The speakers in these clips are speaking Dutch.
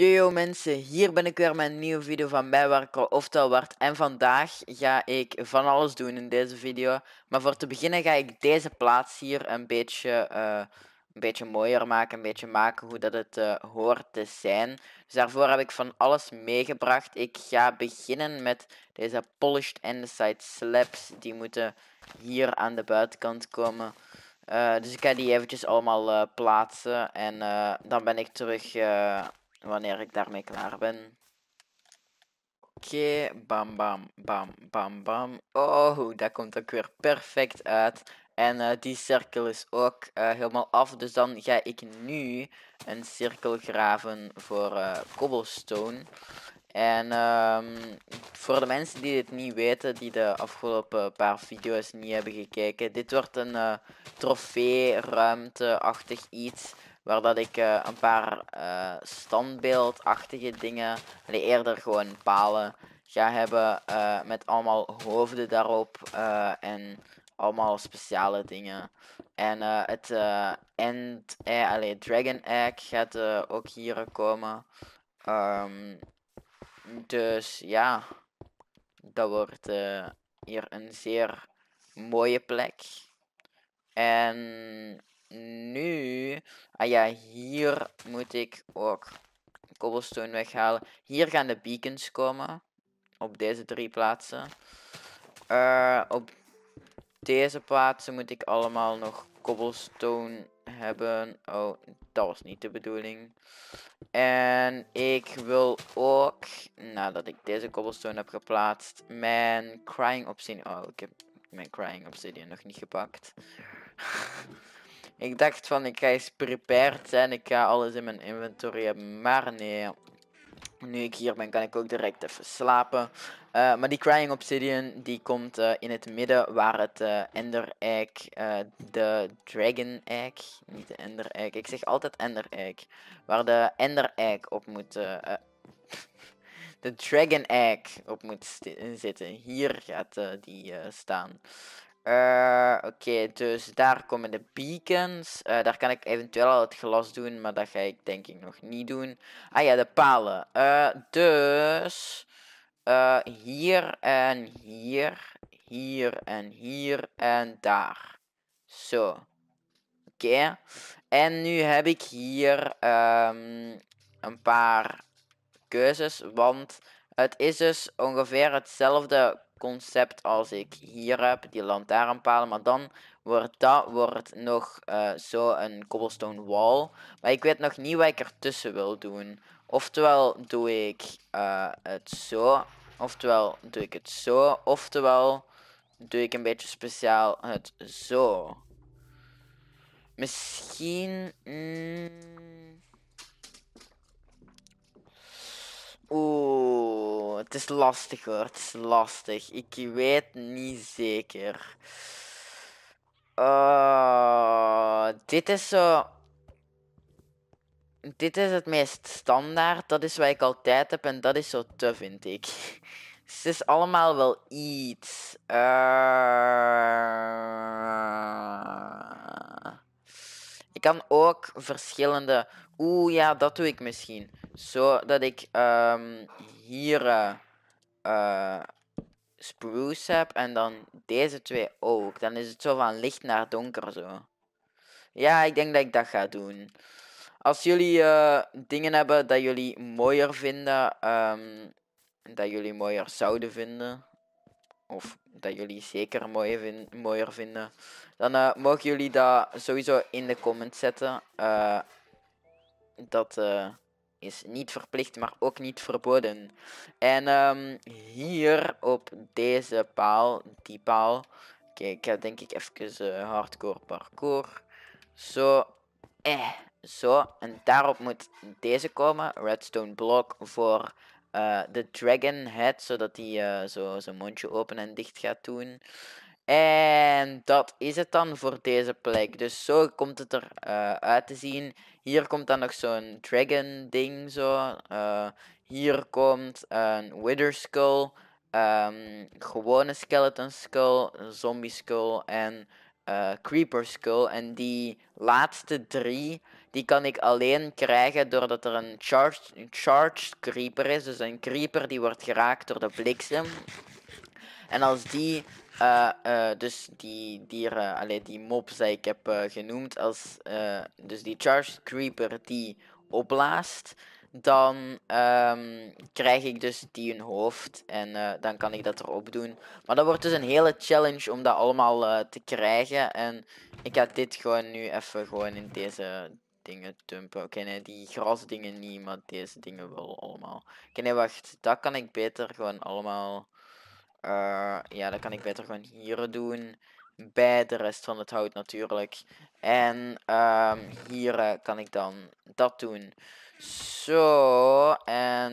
Yo mensen, hier ben ik weer met een nieuwe video van al oftewel Wart. En vandaag ga ik van alles doen in deze video. Maar voor te beginnen ga ik deze plaats hier een beetje, eh, een beetje mooier maken. Een beetje maken hoe dat het eh, hoort te zijn. Dus daarvoor heb ik van alles meegebracht. Ik ga beginnen met deze polished inside slabs. Die moeten hier aan de buitenkant komen. Eh, dus ik ga die eventjes allemaal plaatsen. En dan ben ik terug Wanneer ik daarmee klaar ben. Oké, bam, bam, bam, bam, bam. Oh, dat komt ook weer perfect uit. En eh, die cirkel is ook eh, helemaal af. Dus dan ga ik nu een cirkel graven voor uh, cobblestone. En ehm, voor de mensen die dit niet weten, die de afgelopen paar video's niet hebben gekeken. Dit wordt een trofee ruimteachtig achtig iets. Waar dat ik eh, een paar eh, standbeeldachtige dingen, eerder gewoon palen, ga hebben eh, met allemaal hoofden daarop en allemaal speciale dingen. En het End allee, Dragon Egg gaat ook hier komen. Ehm, dus ja, dat wordt hier een zeer mooie plek. En nu... Ah ja, hier moet ik ook cobblestone weghalen. Hier gaan de beacons komen. Op deze drie plaatsen. Eh, op deze plaatsen moet ik allemaal nog cobblestone hebben. Oh, dat was niet de bedoeling. En ik wil ook, nadat ik deze cobblestone heb geplaatst, mijn crying obsidian... Oh, ik heb mijn crying obsidian nog niet gepakt. Ik dacht van ik ga eens prepared zijn, ik ga alles in mijn inventory hebben, maar nee. Nu ik hier ben kan ik ook direct even slapen. Eh, maar die Crying Obsidian die komt eh, in het midden waar het eh, Ender Egg, de Dragon Egg, niet de Ender Egg, ik zeg altijd Ender Egg. Waar de Ender Egg op moet, de Dragon Egg op moet zitten. Hier gaat die staan. Uh, Oké, dus daar komen de beacons. Eh, daar kan ik eventueel al het glas doen, maar dat ga ik denk ik nog niet doen. Ah ja, de palen. Eh, dus hier en hier, hier en hier en daar. Zo. Oké. En nu heb ik hier ehm, een paar keuzes, want het is dus ongeveer hetzelfde concept als ik hier heb, die lantaarnpalen. Maar dan wordt dat wordt nog uh, zo een cobblestone wall. Maar ik weet nog niet wat ik ertussen wil doen. Oftewel doe ik eh, het zo. Oftewel doe ik het zo. Oftewel doe ik een beetje speciaal het zo. Misschien... Mm, Oeh, het is lastig hoor. Het is lastig. Ik weet niet zeker. Eh, dit is zo. Dit is het meest standaard. Dat is wat ik altijd heb en dat is zo te, vind ik. het is allemaal wel iets. Uh... Ik kan ook verschillende. Oeh, ja, dat doe ik misschien. Zodat ik ehm, hier uh, spruce heb en dan deze twee ook. Dan is het zo van licht naar donker zo. Ja, ik denk dat ik dat ga doen. Als jullie eh, dingen hebben dat jullie mooier vinden, ehm, dat jullie mooier zouden vinden, of dat jullie zeker mooier vinden, dan eh, mogen jullie dat sowieso in de comments zetten. Eh, dat eh, is niet verplicht, maar ook niet verboden. En ehm, hier op deze paal, die paal. kijk, ik ga denk ik even hardcore parkour. Zo. Eh, zo. En daarop moet deze komen. Redstone block voor de dragon head. Zodat hij zo zijn mondje open en dicht gaat doen. En dat is het dan voor deze plek. Dus zo komt het er eh, uit te zien. Hier komt dan nog zo'n dragon ding zo. Eh, hier komt een wither skull. Ehm, gewone skeleton skull. Zombie skull. En eh, creeper skull. En die laatste drie... Die kan ik alleen krijgen doordat er een charged, een charged creeper is. Dus een creeper die wordt geraakt door de bliksem. En als die eh, eh, dus die dieren, alleen die mobs die ik heb eh, genoemd als dus die charged creeper die opblaast, dan ehm, krijg ik dus die een hoofd en dan kan ik dat erop doen. Maar dat wordt dus een hele challenge om dat allemaal te krijgen en ik ga dit gewoon nu even gewoon in deze dingen dumpen. Oké, nee, die grasdingen niet, maar deze dingen wel allemaal. Oké, nee, wacht, dat kan ik beter gewoon allemaal... Eh, ja, dat kan ik beter gewoon hier doen. Bij de rest van het hout natuurlijk. En ehm, hier eh, kan ik dan dat doen. Zo. En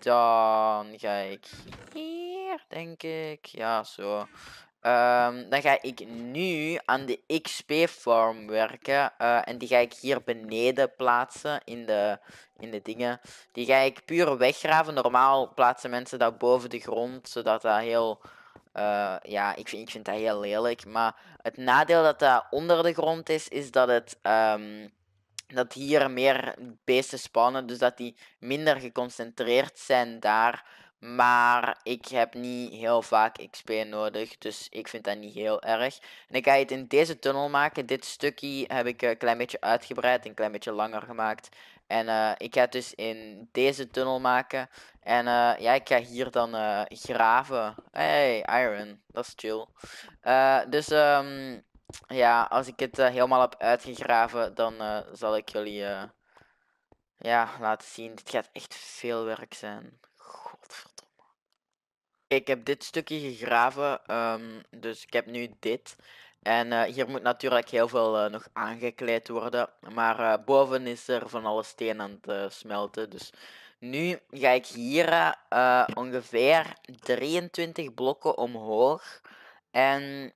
dan ga ik hier, denk ik. Ja, zo. Ehm, dan ga ik nu aan de XP-farm werken. Eh, en die ga ik hier beneden plaatsen in de, in de dingen. Die ga ik puur weggraven. Normaal plaatsen mensen dat boven de grond, zodat dat heel... Eh, ja, ik vind, ik vind dat heel lelijk. Maar het nadeel dat dat onder de grond is, is dat het... Ehm, dat hier meer beesten spawnen, dus dat die minder geconcentreerd zijn daar. Maar ik heb niet heel vaak XP nodig. Dus ik vind dat niet heel erg. En ik ga het in deze tunnel maken. Dit stukje heb ik een klein beetje uitgebreid. Een klein beetje langer gemaakt. En eh, ik ga het dus in deze tunnel maken. En eh, ja, ik ga hier dan eh, graven. Hey, iron. Dat is chill. dus ehm, ja, als ik het helemaal heb uitgegraven, dan zal ik jullie ja, laten zien. Dit gaat echt veel werk zijn. God ik heb dit stukje gegraven, ehm, dus ik heb nu dit. En eh, hier moet natuurlijk heel veel eh, nog aangekleed worden. Maar eh, boven is er van alle steen aan het smelten. Dus nu ga ik hier ongeveer 23 blokken omhoog. En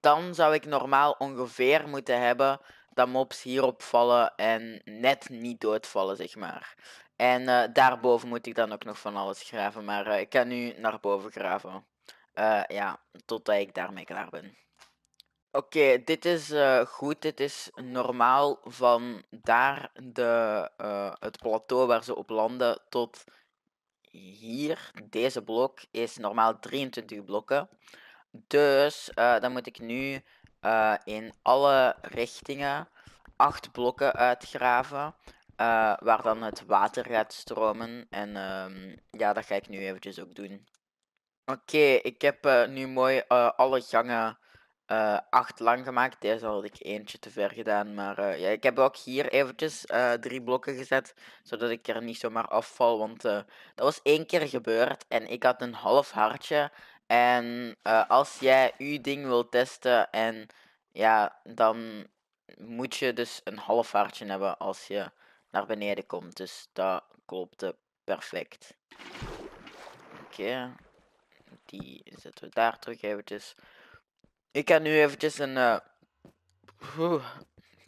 dan zou ik normaal ongeveer moeten hebben dat mobs hierop vallen en net niet doodvallen, zeg maar. En eh, daarboven moet ik dan ook nog van alles graven. Maar eh, ik kan nu naar boven graven. Uh, ja, totdat ik daarmee klaar ben. Oké, dit is goed. Dit is normaal van daar de, het plateau waar ze op landen tot hier. Deze blok is normaal 23 blokken. Dus dan moet ik nu in alle richtingen 8 blokken uitgraven. Eh, waar dan het water gaat stromen. En ehm, ja, dat ga ik nu eventjes ook doen. Oké, ik heb eh, nu mooi eh, alle gangen acht lang gemaakt. Deze had ik eentje te ver gedaan. Maar ja, ik heb ook hier eventjes drie blokken gezet. Zodat ik er niet zomaar afval. Want dat was één keer gebeurd. En ik had een half hartje. En als jij uw ding wil testen. En ja, dan moet je dus een half hartje hebben als je naar beneden komt. Dus dat klopt perfect. Oké. Die zetten we daar terug eventjes. Ik ga nu eventjes een eh,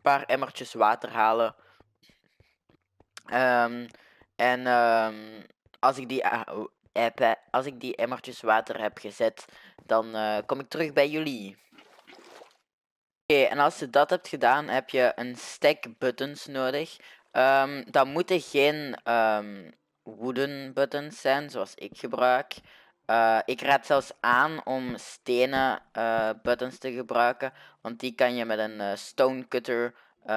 paar emmertjes water halen. Ehm, en ehm, als, ik die, eh, als ik die emmertjes water heb gezet, dan eh, kom ik terug bij jullie. Oké, en als je dat hebt gedaan, heb je een stack buttons nodig. Um, dat moeten geen ehm, wooden buttons zijn, zoals ik gebruik. Eh, ik raad zelfs aan om stenen eh, buttons te gebruiken, want die kan je met een eh, stone cutter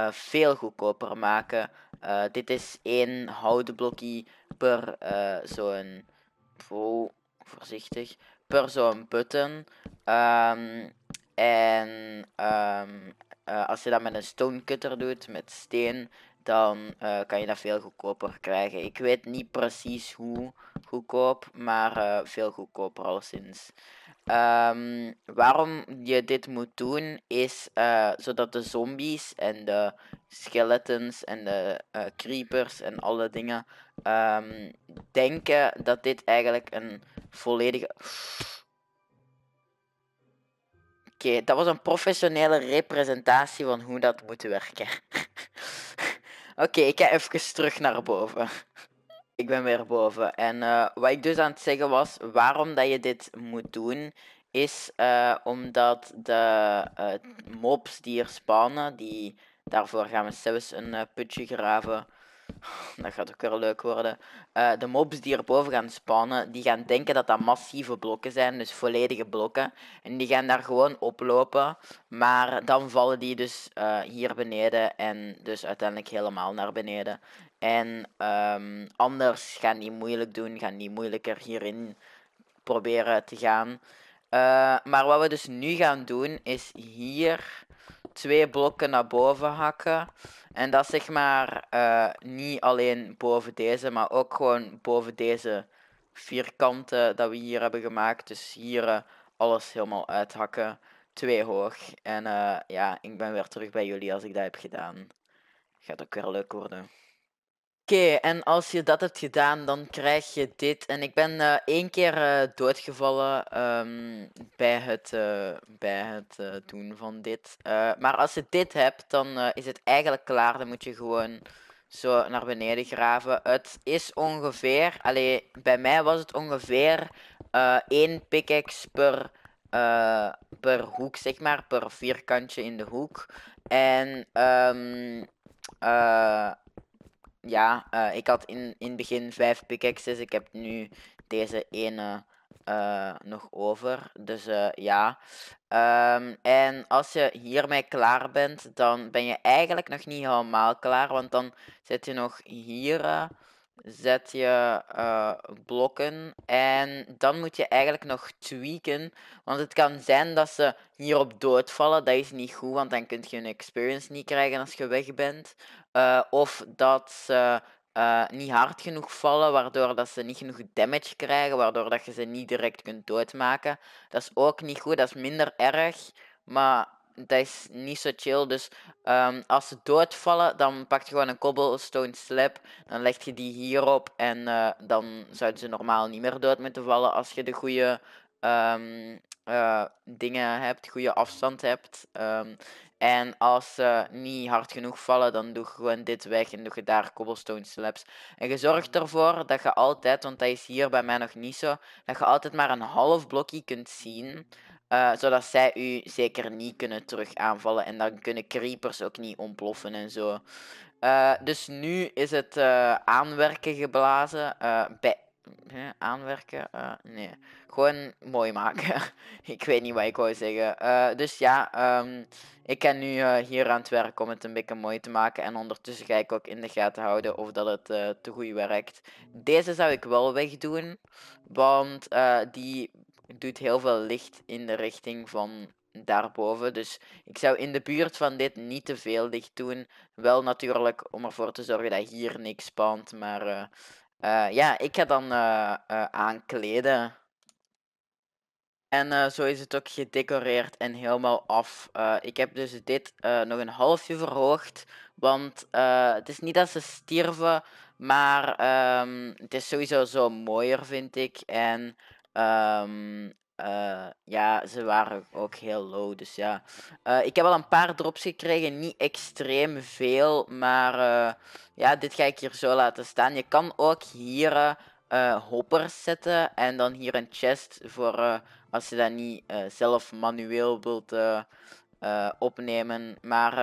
veel goedkoper maken. dit is één houten blokje per zo'n. Oh, voorzichtig. Per zo'n button. Ehm, en als je dat met een stone cutter doet, met steen, dan eh, kan je dat veel goedkoper krijgen. Ik weet niet precies hoe goedkoop, maar eh, veel goedkoper sinds. Um, ehm, waarom je dit moet doen is eh, zodat de zombies en de skeletons en de creepers en alle dingen ehm, denken dat dit eigenlijk een volledige. Oké, dat was een professionele representatie van hoe dat moet werken. Oké, ik ga even terug naar boven. ik ben weer boven. En eh, wat ik dus aan het zeggen was, waarom dat je dit moet doen, is eh, omdat de eh, mobs die er spawnen, die, daarvoor gaan we zelfs een putje graven. Dat gaat ook wel leuk worden. Eh, de mobs die erboven gaan spawnen, die gaan denken dat dat massieve blokken zijn, dus volledige blokken. En die gaan daar gewoon oplopen, maar dan vallen die dus eh, hier beneden en dus uiteindelijk helemaal naar beneden. En ehm, anders gaan die moeilijk doen, gaan die moeilijker hierin proberen te gaan. Eh, maar wat we dus nu gaan doen, is hier twee blokken naar boven hakken. En dat zeg maar eh, niet alleen boven deze, maar ook gewoon boven deze vierkanten dat we hier hebben gemaakt. Dus hier eh, alles helemaal uithakken. Twee hoog. En eh, ja, ik ben weer terug bij jullie als ik dat heb gedaan. Gaat ook weer leuk worden. Oké, en als je dat hebt gedaan, dan krijg je dit. En ik ben eh, één keer eh, doodgevallen ehm, bij het, eh, bij het eh, doen van dit. maar als je dit hebt, dan is het eigenlijk klaar. Dan moet je gewoon zo naar beneden graven. Het is ongeveer, alleen bij mij was het ongeveer eh één pickaxe per, per hoek, zeg maar, per vierkantje in de hoek. En ehm eh, ja, eh, ik had in, in het begin vijf pickaxes. Ik heb nu deze ene eh, nog over. Dus eh, ja. Ehm, en als je hiermee klaar bent, dan ben je eigenlijk nog niet helemaal klaar. Want dan zet je nog hier. Zet je blokken en dan moet je eigenlijk nog tweaken. Want het kan zijn dat ze hierop doodvallen. Dat is niet goed, want dan kun je een experience niet krijgen als je weg bent. Eh, of dat ze eh, niet hard genoeg vallen, waardoor dat ze niet genoeg damage krijgen, waardoor dat je ze niet direct kunt doodmaken. Dat is ook niet goed, dat is minder erg, maar dat is niet zo chill. Dus ehm, als ze doodvallen, dan pak je gewoon een cobblestone slab, dan leg je die hierop en eh, dan zouden ze normaal niet meer dood moeten vallen als je de goede ehm, dingen hebt, goede afstand hebt. Ehm, en als ze niet hard genoeg vallen, dan doe je gewoon dit weg en doe je daar cobblestone slabs. En je zorgt mhm. ervoor dat je altijd, want dat is hier bij mij nog niet zo, dat je altijd maar een half blokje kunt zien. Eh, zodat zij u zeker niet kunnen terug aanvallen. En dan kunnen creepers ook niet ontploffen en zo. Eh, dus nu is het eh, aanwerken geblazen. bij aanwerken. Eh, nee, gewoon mooi maken. ik weet niet wat ik wou zeggen. Eh, dus ja, ehm, ik ben nu eh, hier aan het werken om het een beetje mooi te maken. En ondertussen ga ik ook in de gaten houden of dat het te goed werkt. Deze zou ik wel wegdoen, want die doet heel veel licht in de richting van daarboven. Dus ik zou in de buurt van dit niet te veel licht doen. Wel natuurlijk om ervoor te zorgen dat hier niks spant, maar eh, ja, ik ga dan eh, eh, aankleden. En zo is het ook gedecoreerd en helemaal af. ik heb dus dit nog een half uur verhoogd. Want het is niet dat ze stierven. Maar ehm, het is sowieso zo mooier, vind ik. En um, eh, ja, ze waren ook heel low. Dus ja. Eh, ik heb al een paar drops gekregen. Niet extreem veel. Maar eh, ja, dit ga ik hier zo laten staan. Je kan ook hier hoppers zetten. En dan hier een chest voor als je dat niet zelf manueel wilt opnemen. Maar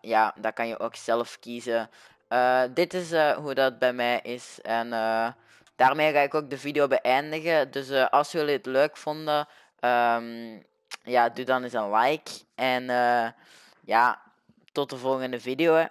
ja, dat kan je ook zelf kiezen. dit is hoe dat bij mij is. En daarmee ga ik ook de video beëindigen. Dus eh, als jullie het leuk vonden, ehm, ja, doe dan eens een like. En eh, ja, tot de volgende video.